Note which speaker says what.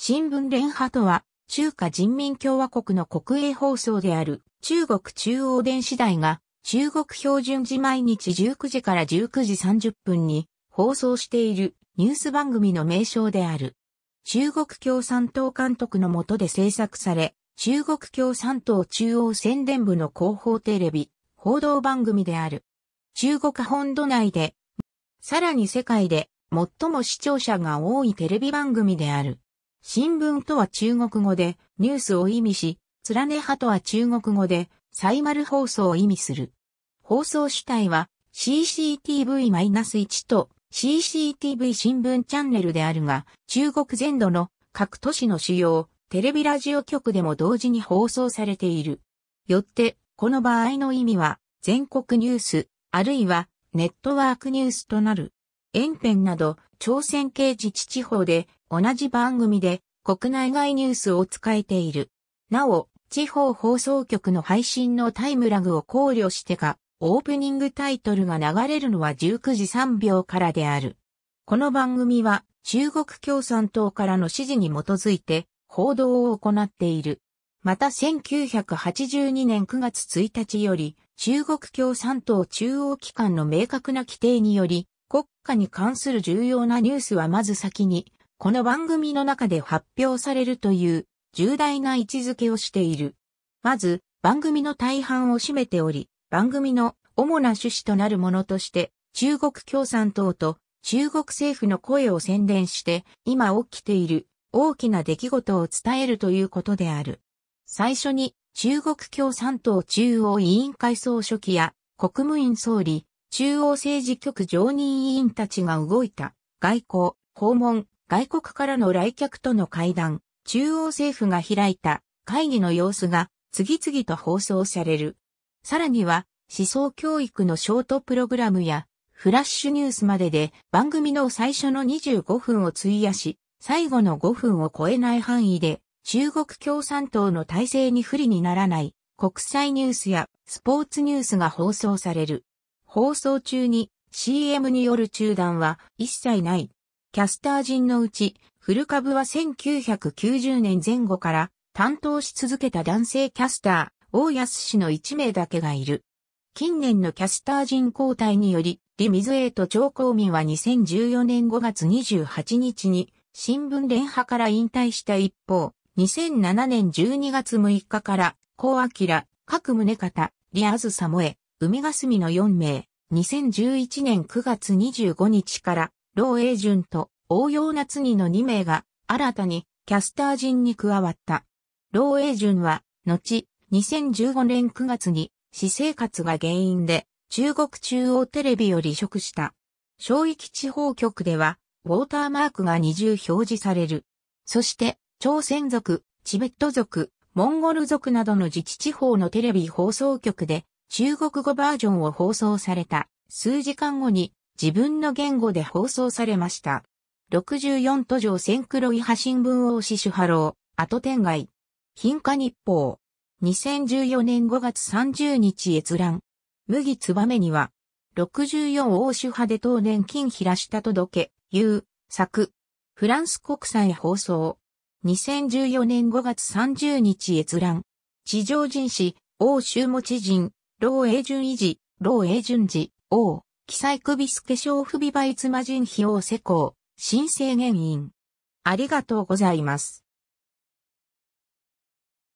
Speaker 1: 新聞連波とは、中華人民共和国の国営放送である中国中央電子台が中国標準時毎日19時から19時30分に放送しているニュース番組の名称である。中国共産党監督の下で制作され、中国共産党中央宣伝部の広報テレビ、報道番組である。中国本土内で、さらに世界で最も視聴者が多いテレビ番組である。新聞とは中国語でニュースを意味し、連ね派とは中国語でサイマル放送を意味する。放送主体は CCTV-1 と CCTV 新聞チャンネルであるが、中国全土の各都市の主要、テレビラジオ局でも同時に放送されている。よって、この場合の意味は、全国ニュース、あるいは、ネットワークニュースとなる。延辺など、朝鮮系自治地方で同じ番組で国内外ニュースを使えている。なお、地方放送局の配信のタイムラグを考慮してか、オープニングタイトルが流れるのは19時3秒からである。この番組は中国共産党からの指示に基づいて報道を行っている。また1982年9月1日より中国共産党中央機関の明確な規定により国家に関する重要なニュースはまず先に、この番組の中で発表されるという重大な位置づけをしている。まず、番組の大半を占めており、番組の主な趣旨となるものとして、中国共産党と中国政府の声を宣伝して、今起きている大きな出来事を伝えるということである。最初に、中国共産党中央委員会総書記や国務院総理、中央政治局常任委員たちが動いた、外交、訪問、外国からの来客との会談、中央政府が開いた会議の様子が次々と放送される。さらには、思想教育のショートプログラムや、フラッシュニュースまでで番組の最初の25分を費やし、最後の5分を超えない範囲で、中国共産党の体制に不利にならない、国際ニュースやスポーツニュースが放送される。放送中に CM による中断は一切ない。キャスター陣のうち、古株は1990年前後から担当し続けた男性キャスター、大安氏の1名だけがいる。近年のキャスター陣交代により、リミズエイと張公民は2014年5月28日に新聞連覇から引退した一方、2007年12月6日から、高明、各宗方、リアーズサモエ、海霞の4名、2011年9月25日から、老英順と応用夏にの2名が、新たにキャスター陣に加わった。老英順は、後、2015年9月に、私生活が原因で、中国中央テレビを離職した。小域地方局では、ウォーターマークが二重表示される。そして、朝鮮族、チベット族、モンゴル族などの自治地方のテレビ放送局で、中国語バージョンを放送された数時間後に自分の言語で放送されました。64都城千黒い波新聞王子主波郎、後天外。貧化日報。2014年5月30日閲覧。麦つばめには、64王主派で当年金平下届け、いう、作。フランス国際放送。2014年5月30日閲覧。地上人士、欧州持ち人、老永順維持、老永順次、王、記載首ス化粧不備倍妻人費用施工、新制限員。ありがとうございます。